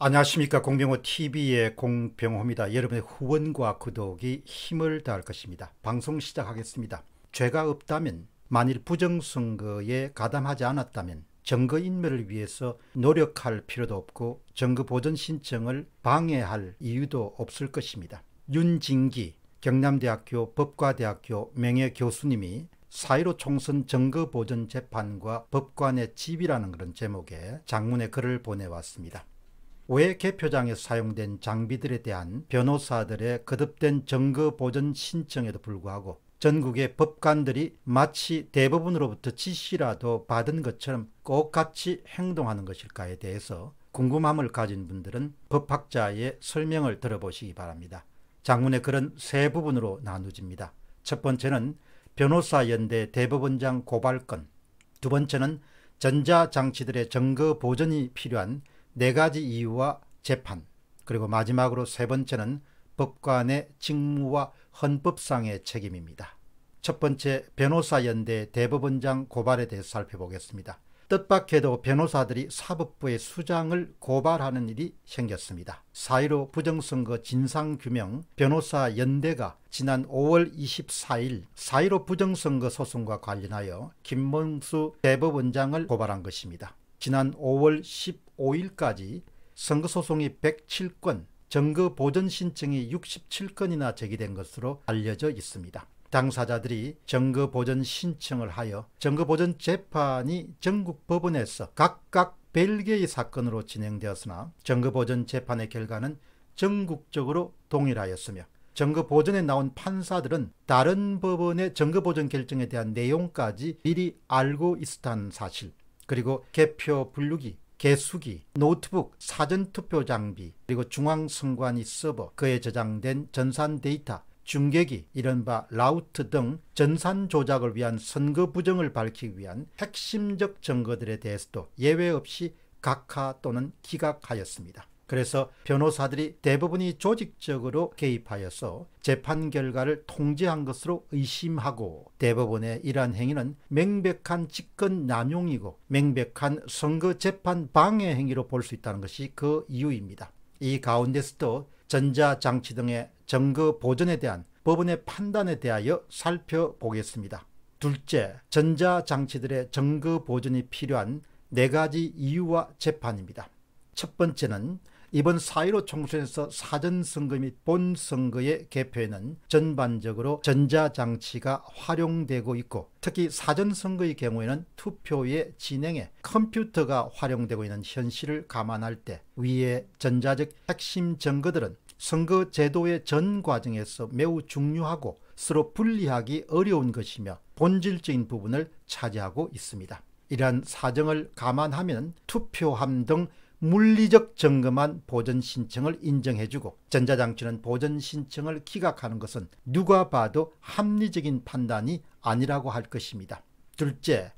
안녕하십니까 공병호 TV의 공병호입니다. 여러분의 후원과 구독이 힘을 다할 것입니다. 방송 시작하겠습니다. 죄가 없다면 만일 부정선거에 가담하지 않았다면 정거인멸을 위해서 노력할 필요도 없고 정거보전 신청을 방해할 이유도 없을 것입니다. 윤진기 경남대학교 법과대학교 명예교수님이 사이로 총선 정거보전 재판과 법관의 집이라는 그런 제목의 장문의 글을 보내왔습니다. 왜 개표장에서 사용된 장비들에 대한 변호사들의 거듭된 증거 보전 신청에도 불구하고 전국의 법관들이 마치 대법원으로부터 지시라도 받은 것처럼 꼭같이 행동하는 것일까에 대해서 궁금함을 가진 분들은 법학자의 설명을 들어보시기 바랍니다. 장문의 글은 세 부분으로 나누집니다. 첫 번째는 변호사연대 대법원장 고발건, 두 번째는 전자장치들의 증거 보전이 필요한 네 가지 이유와 재판, 그리고 마지막으로 세 번째는 법관의 직무와 헌법상의 책임입니다. 첫 번째 변호사 연대 대법원장 고발에 대해서 살펴보겠습니다. 뜻밖에도 변호사들이 사법부의 수장을 고발하는 일이 생겼습니다. 4.15 부정선거 진상규명 변호사 연대가 지난 5월 24일 4.15 부정선거 소송과 관련하여 김문수 대법원장을 고발한 것입니다. 지난 5월 5일까지 선거소송이 107건, 정거 보전 신청이 67건이나 제기된 것으로 알려져 있습니다. 당사자들이 정거 보전 신청을 하여 정거 보전 재판이 전국 법원에서 각각 벨기에의 사건으로 진행되었으나 정거 보전 재판의 결과는 전국적으로 동일하였으며 정거 보전에 나온 판사들은 다른 법원의 정거 보전 결정에 대한 내용까지 미리 알고 있었다는 사실, 그리고 개표 분류기, 개수기, 노트북, 사전투표 장비, 그리고 중앙선관위 서버, 그에 저장된 전산 데이터, 중계기, 이른바 라우트 등 전산 조작을 위한 선거 부정을 밝히기 위한 핵심적 증거들에 대해서도 예외 없이 각하 또는 기각하였습니다. 그래서 변호사들이 대부분이 조직적으로 개입하여서 재판 결과를 통제한 것으로 의심하고 대법원의 이러한 행위는 명백한 직권 남용이고 명백한 선거 재판 방해 행위로 볼 수 있다는 것이 그 이유입니다. 이 가운데서도 전자장치 등의 증거 보존에 대한 법원의 판단에 대하여 살펴보겠습니다. 둘째, 전자장치들의 증거 보존이 필요한 네 가지 이유와 재판입니다. 첫 번째는 이번 4.15 총선에서 사전선거 및 본선거의 개표에는 전반적으로 전자장치가 활용되고 있고 특히 사전선거의 경우에는 투표의 진행에 컴퓨터가 활용되고 있는 현실을 감안할 때 위의 전자적 핵심 증거들은 선거 제도의 전 과정에서 매우 중요하고 서로 분리하기 어려운 것이며 본질적인 부분을 차지하고 있습니다. 이러한 사정을 감안하면 투표함 등 물리적 점검한 보전 신청을 인정해주고 전자장치는 보전 신청을 기각하는 것은 누가 봐도 합리적인 판단이 아니라고 할 것입니다. 둘째,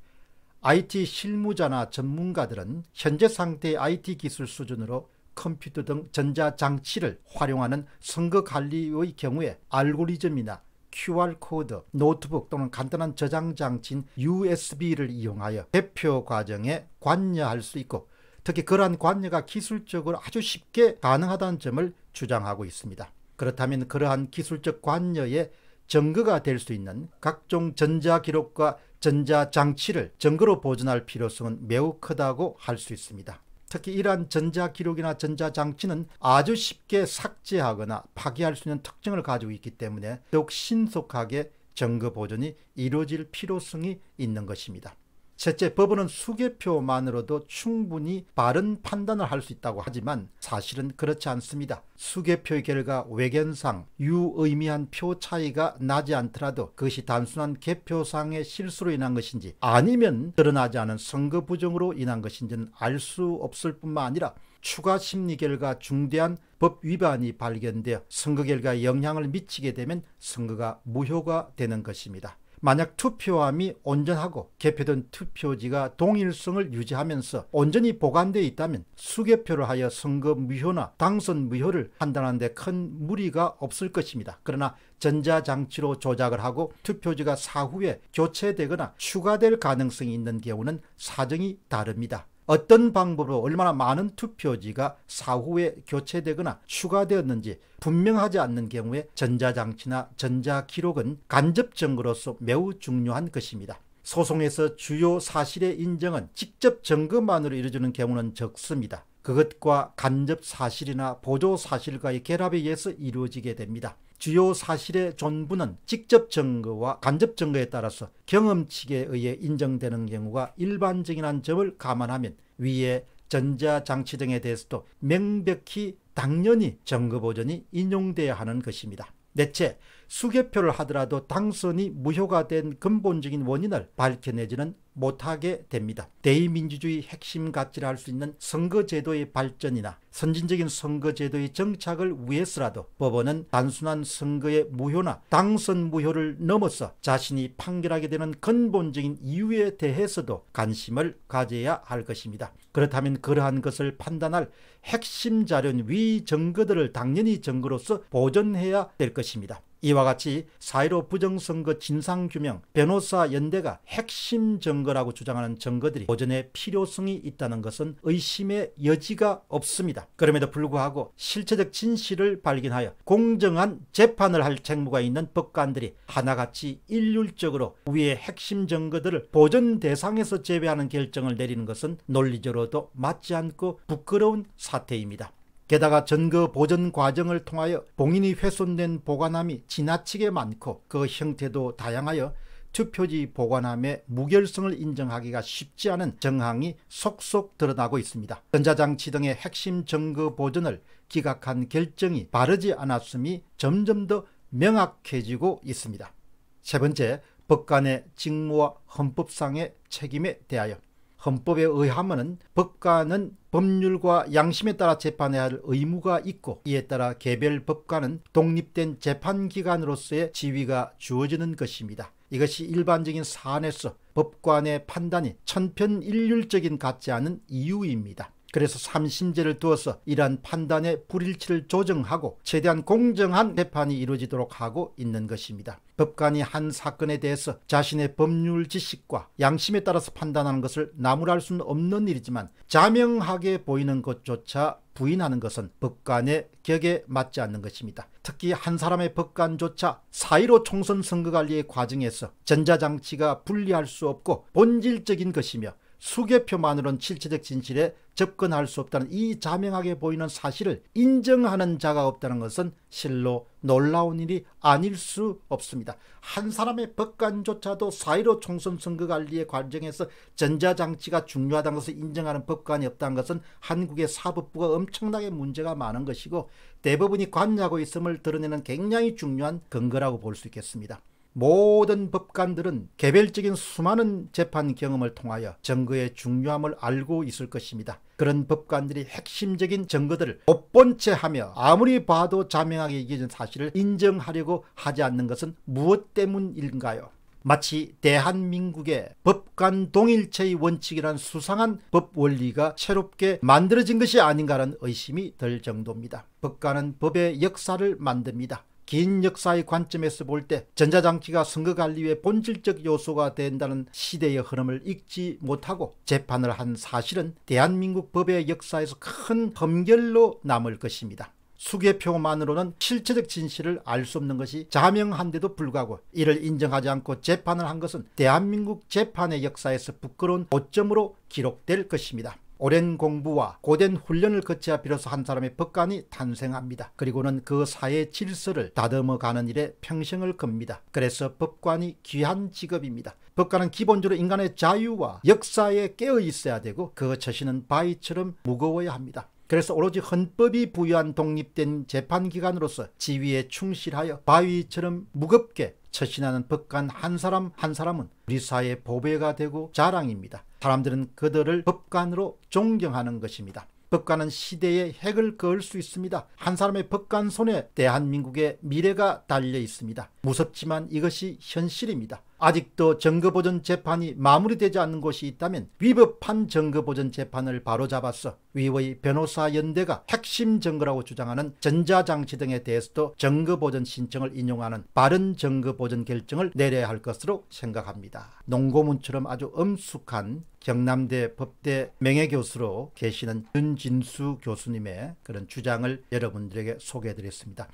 IT 실무자나 전문가들은 현재 상태의 IT 기술 수준으로 컴퓨터 등 전자장치를 활용하는 선거관리의 경우에 알고리즘이나 QR코드, 노트북 또는 간단한 저장장치인 USB를 이용하여 대표 과정에 관여할 수 있고 특히 그러한 관여가 기술적으로 아주 쉽게 가능하다는 점을 주장하고 있습니다. 그렇다면 그러한 기술적 관여의 증거가 될 수 있는 각종 전자기록과 전자장치를 증거로 보존할 필요성은 매우 크다고 할 수 있습니다. 특히 이러한 전자기록이나 전자장치는 아주 쉽게 삭제하거나 파기할 수 있는 특징을 가지고 있기 때문에 더욱 신속하게 증거 보존이 이루어질 필요성이 있는 것입니다. 셋째, 법원은 수개표만으로도 충분히 바른 판단을 할 수 있다고 하지만 사실은 그렇지 않습니다. 수개표의 결과 외견상 유의미한 표 차이가 나지 않더라도 그것이 단순한 개표상의 실수로 인한 것인지 아니면 드러나지 않은 선거 부정으로 인한 것인지는 알 수 없을 뿐만 아니라 추가 심리 결과 중대한 법 위반이 발견되어 선거 결과에 영향을 미치게 되면 선거가 무효가 되는 것입니다. 만약 투표함이 온전하고 개표된 투표지가 동일성을 유지하면서 온전히 보관되어 있다면 수개표를 하여 선거 무효나 당선 무효를 판단하는 데 큰 무리가 없을 것입니다. 그러나 전자장치로 조작을 하고 투표지가 사후에 교체되거나 추가될 가능성이 있는 경우는 사정이 다릅니다. 어떤 방법으로 얼마나 많은 투표지가 사후에 교체되거나 추가되었는지 분명하지 않는 경우에 전자장치나 전자기록은 간접증거로서 매우 중요한 것입니다. 소송에서 주요 사실의 인정은 직접 증거만으로 이루어지는 경우는 적습니다. 그것과 간접 사실이나 보조 사실과의 결합에 의해서 이루어지게 됩니다. 주요 사실의 전부는 직접 증거와 간접 증거에 따라서 경험칙에 의해 인정되는 경우가 일반적이라는 점을 감안하면 위에 전자장치 등에 대해서도 명백히 당연히 증거보전이 인용되어야 하는 것입니다. 넷째, 수개표를 하더라도 당선이 무효가 된 근본적인 원인을 밝혀내지는 못하게 됩니다. 대의민주주의 핵심 가치를 할 수 있는 선거제도의 발전이나 선진적인 선거제도의 정착을 위해서라도 법원은 단순한 선거의 무효나 당선 무효를 넘어서 자신이 판결하게 되는 근본적인 이유에 대해서도 관심을 가져야 할 것입니다. 그렇다면 그러한 것을 판단할 핵심 자료인 위 증거들을 당연히 증거로서 보존해야 될 것입니다. 이와 같이 사이로 부정선거 진상규명, 변호사 연대가 핵심 증거라고 주장하는 증거들이 보존의 필요성이 있다는 것은 의심의 여지가 없습니다. 그럼에도 불구하고 실체적 진실을 발견하여 공정한 재판을 할 책무가 있는 법관들이 하나같이 일률적으로 위의 핵심 증거들을 보존 대상에서 제외하는 결정을 내리는 것은 논리적으로도 맞지 않고 부끄러운 사태입니다. 게다가 전거 보전 과정을 통하여 봉인이 훼손된 보관함이 지나치게 많고 그 형태도 다양하여 투표지 보관함의 무결성을 인정하기가 쉽지 않은 정황이 속속 드러나고 있습니다. 전자장치 등의 핵심 증거 보존을 기각한 결정이 바르지 않았음이 점점 더 명확해지고 있습니다. 세 번째, 법관의 직무와 헌법상의 책임에 대하여 헌법에 의하면 법관은 법률과 양심에 따라 재판해야 할 의무가 있고 이에 따라 개별 법관은 독립된 재판기관으로서의 지위가 주어지는 것입니다. 이것이 일반적인 사안에서 법관의 판단이 천편일률적인 같지 않은 이유입니다. 그래서 삼심제를 두어서 이러한 판단의 불일치를 조정하고 최대한 공정한 재판이 이루어지도록 하고 있는 것입니다. 법관이 한 사건에 대해서 자신의 법률 지식과 양심에 따라서 판단하는 것을 나무랄 수는 없는 일이지만 자명하게 보이는 것조차 부인하는 것은 법관의 격에 맞지 않는 것입니다. 특히 한 사람의 법관조차 사1로 총선 선거관리의 과정에서 전자장치가 분리할 수 없고 본질적인 것이며 수개표만으론 실체적 진실에 접근할 수 없다는 이 자명하게 보이는 사실을 인정하는 자가 없다는 것은 실로 놀라운 일이 아닐 수 없습니다. 한 사람의 법관조차도 사이로 총선 선거 관리의 과정에서 전자장치가 중요하다는 것을 인정하는 법관이 없다는 것은 한국의 사법부가 엄청나게 문제가 많은 것이고 대법원이 관여하고 있음을 드러내는 굉장히 중요한 근거라고 볼 수 있겠습니다. 모든 법관들은 개별적인 수많은 재판 경험을 통하여 증거의 중요함을 알고 있을 것입니다. 그런 법관들이 핵심적인 증거들을 못본채 하며 아무리 봐도 자명하게 이겨진 사실을 인정하려고 하지 않는 것은 무엇 때문인가요? 마치 대한민국의 법관 동일체의 원칙이란 수상한 법 원리가 새롭게 만들어진 것이 아닌가라는 의심이 들 정도입니다. 법관은 법의 역사를 만듭니다. 긴 역사의 관점에서 볼 때 전자장치가 선거관리의 본질적 요소가 된다는 시대의 흐름을 읽지 못하고 재판을 한 사실은 대한민국 법의 역사에서 큰험결로 남을 것입니다. 수개표만으로는 실체적 진실을 알 수 없는 것이 자명한데도 불구하고 이를 인정하지 않고 재판을 한 것은 대한민국 재판의 역사에서 부끄러운 오점으로 기록될 것입니다. 오랜 공부와 고된 훈련을 거쳐야 비로소 한 사람의 법관이 탄생합니다. 그리고는 그 사회 질서를 다듬어 가는 일에 평생을 겁니다. 그래서 법관이 귀한 직업입니다. 법관은 기본적으로 인간의 자유와 역사에 깨어 있어야 되고 그 처신은 바위처럼 무거워야 합니다. 그래서 오로지 헌법이 부여한 독립된 재판기관으로서 지위에 충실하여 바위처럼 무겁게 처신하는 법관 한 사람 한 사람은 우리 사회의 보배가 되고 자랑입니다. 사람들은 그들을 법관으로 존경하는 것입니다. 법관은 시대의 핵을 그을 수 있습니다. 한 사람의 법관 손에 대한민국의 미래가 달려 있습니다. 무섭지만 이것이 현실입니다. 아직도 정거보전 재판이 마무리되지 않는 곳이 있다면 위법한 정거보전 재판을 바로잡아서 위의 변호사 연대가 핵심 증거라고 주장하는 전자장치 등에 대해서도 정거보전 신청을 인용하는 바른 정거보전 결정을 내려야 할 것으로 생각합니다. 농고문처럼 아주 엄숙한 경남대 법대 명예교수로 계시는 윤진수 교수님의 그런 주장을 여러분들에게 소개해드렸습니다.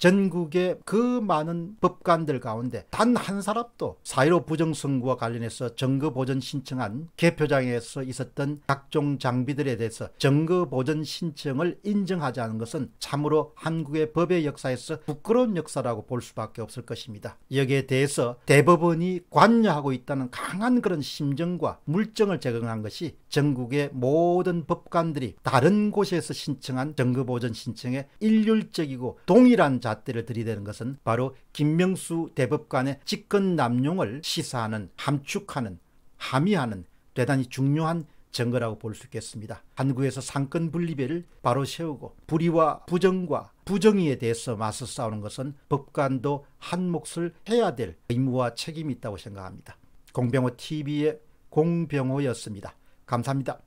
전국의 그 많은 법관들 가운데 단 한 사람도 사1로 부정선거와 관련해서 정거보전 신청한 개표장에서 있었던 각종 장비들에 대해서 정거보전 신청을 인정하지 않은 것은 참으로 한국의 법의 역사에서 부끄러운 역사라고 볼 수밖에 없을 것입니다. 여기에 대해서 대법원이 관여하고 있다는 강한 그런 심정과 물증을 제공한 것이 전국의 모든 법관들이 다른 곳에서 신청한 정거보전 신청에 일률적이고 동일한 자 잣대를 들이대는 것은 바로 김명수 대법관의 직권 남용을 시사하는 함축하는 함의하는 대단히 중요한 증거라고 볼 수 있겠습니다. 한국에서 상권 분리배를 바로 세우고 불의와 부정과 부정의에 대해서 맞서 싸우는 것은 법관도 한 몫을 해야 될 의무와 책임이 있다고 생각합니다. 공병호 TV의 공병호였습니다. 감사합니다.